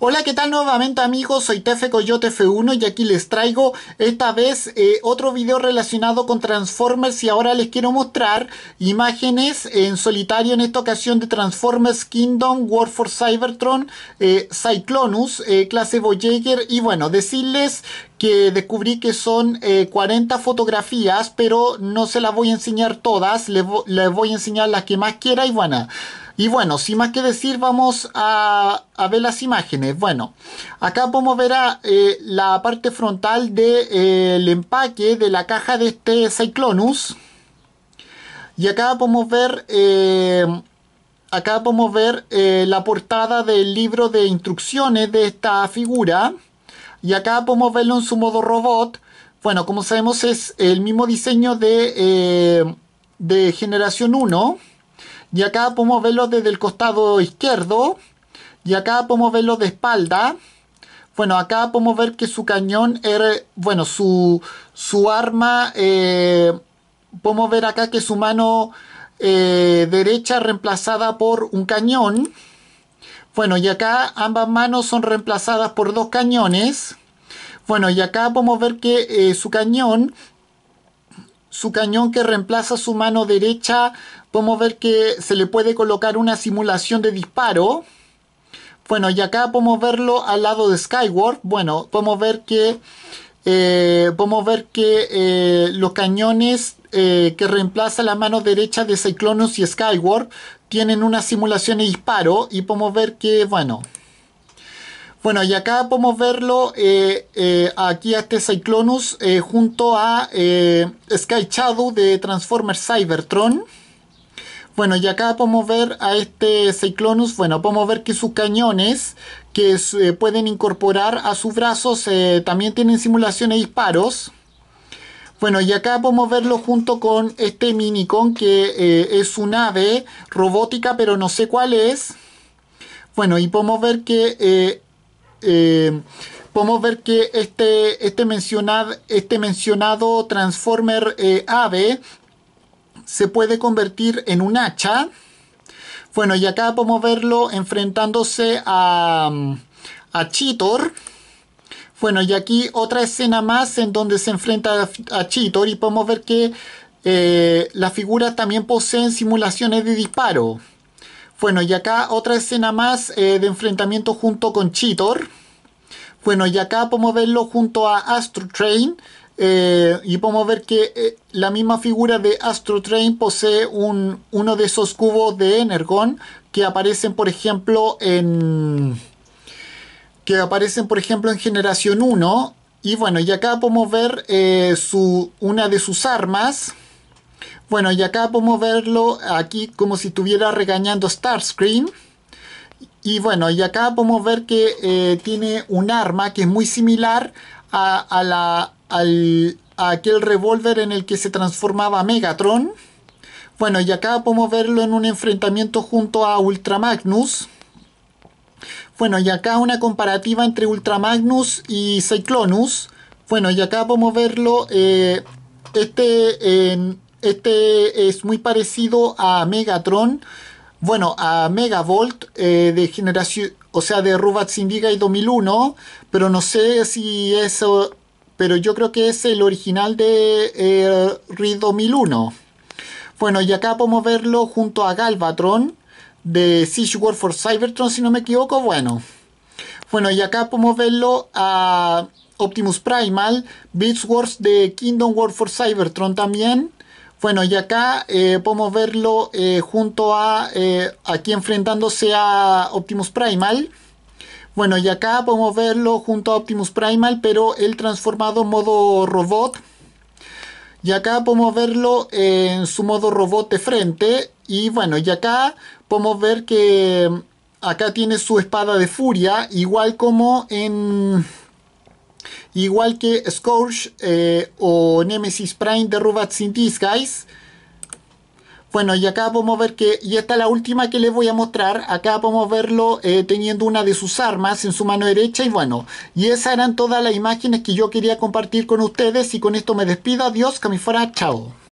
Hola, ¿qué tal nuevamente amigos? Soy Tefe Coyote F1 y aquí les traigo esta vez eh, otro video relacionado con Transformers y ahora les quiero mostrar imágenes en solitario en esta ocasión de Transformers Kingdom, War for Cybertron, eh, Cyclonus, eh, clase Voyager y bueno, decirles que descubrí que son 40 fotografías pero no se las voy a enseñar todas, les, voy a enseñar las que más quiera y bueno... Y bueno, sin más que decir, vamos a, ver las imágenes. Bueno, acá podemos ver eh, la parte frontal del eh, empaque de la caja de este Cyclonus. Y acá podemos ver... Eh, acá podemos ver la portada del libro de instrucciones de esta figura y acá podemos verlo en su modo robot bueno como sabemos es el mismo diseño de, de generación 1 y acá podemos verlo desde el costado izquierdo y acá podemos verlo de espalda bueno acá podemos ver que su cañón era bueno su arma eh, podemos ver acá que su mano eh, derecha reemplazada por un cañón bueno y acá ambas manos son reemplazadas por dos cañones bueno y acá podemos ver que eh, su cañón su cañón que reemplaza su mano derecha, podemos ver que se le puede colocar una simulación de disparo. Bueno, y acá podemos verlo al lado de Skyward. Bueno, podemos ver que, eh, podemos ver que eh, los cañones eh, que reemplaza la mano derecha de Cyclonus y Skyward tienen una simulación de disparo y podemos ver que, bueno, bueno, y acá podemos verlo eh, eh, aquí a este Cyclonus eh, junto a Sky Shadow de Transformers Cybertron. Bueno, y acá podemos ver a este Cyclonus, bueno, podemos ver que sus cañones que pueden incorporar a sus brazos también tienen simulaciones de disparos. Bueno, y acá podemos verlo junto con este Minicon que es un ave robótica, pero no sé cuál es. Bueno, y podemos ver que eh, podemos ver que este, este, mencionado, este mencionado Transformer eh, AVE se puede convertir en un hacha. Bueno, y acá podemos verlo enfrentándose a, a Cheetor. Bueno, y aquí otra escena más en donde se enfrenta a Cheetor y podemos ver que eh, las figuras también poseen simulaciones de disparo. Bueno, y acá otra escena más eh, de enfrentamiento junto con Cheetor. Bueno, y acá podemos verlo junto a Astro Train. Eh, y podemos ver que eh, la misma figura de Astro Train posee uno de esos cubos de Energon que aparecen, por ejemplo, en. que aparecen, por ejemplo, en Generación 1. Y bueno, y acá podemos ver su, una de sus armas bueno, y acá podemos verlo aquí como si estuviera regañando Starscream. Y bueno, y acá podemos ver que eh, tiene un arma que es muy similar a, la, al, aquel revólver en el que se transformaba Megatron. Bueno, y acá podemos verlo en un enfrentamiento junto a Ultramagnus. Bueno, y acá una comparativa entre Ultramagnus y Cyclonus. Bueno, y acá podemos verlo eh, este en... Este es muy parecido a Megatron, bueno, a Megavolt eh, de generación, o sea, de Rubat Sindiga y 2001, pero no sé si eso, pero yo creo que es el original de eh, 2001. Bueno, y acá podemos verlo junto a Galvatron de Siege War for Cybertron, si no me equivoco, bueno. Bueno, y acá podemos verlo a Optimus Primal, Beast Wars de Kingdom War for Cybertron también. Bueno, y acá eh, podemos verlo eh, junto a eh, aquí enfrentándose a Optimus Primal. Bueno, y acá podemos verlo junto a Optimus Primal, pero el transformado en modo robot. Y acá podemos verlo en su modo robot de frente. Y bueno, y acá podemos ver que mm, acá tiene su espada de furia, igual como en igual que Scourge eh, o Nemesis Prime de Rubats in Disguise. Bueno, y acá podemos ver que, y esta es la última que les voy a mostrar, acá podemos verlo eh, teniendo una de sus armas en su mano derecha y bueno, y esas eran todas las imágenes que yo quería compartir con ustedes y con esto me despido, adiós, que me fuera, chao.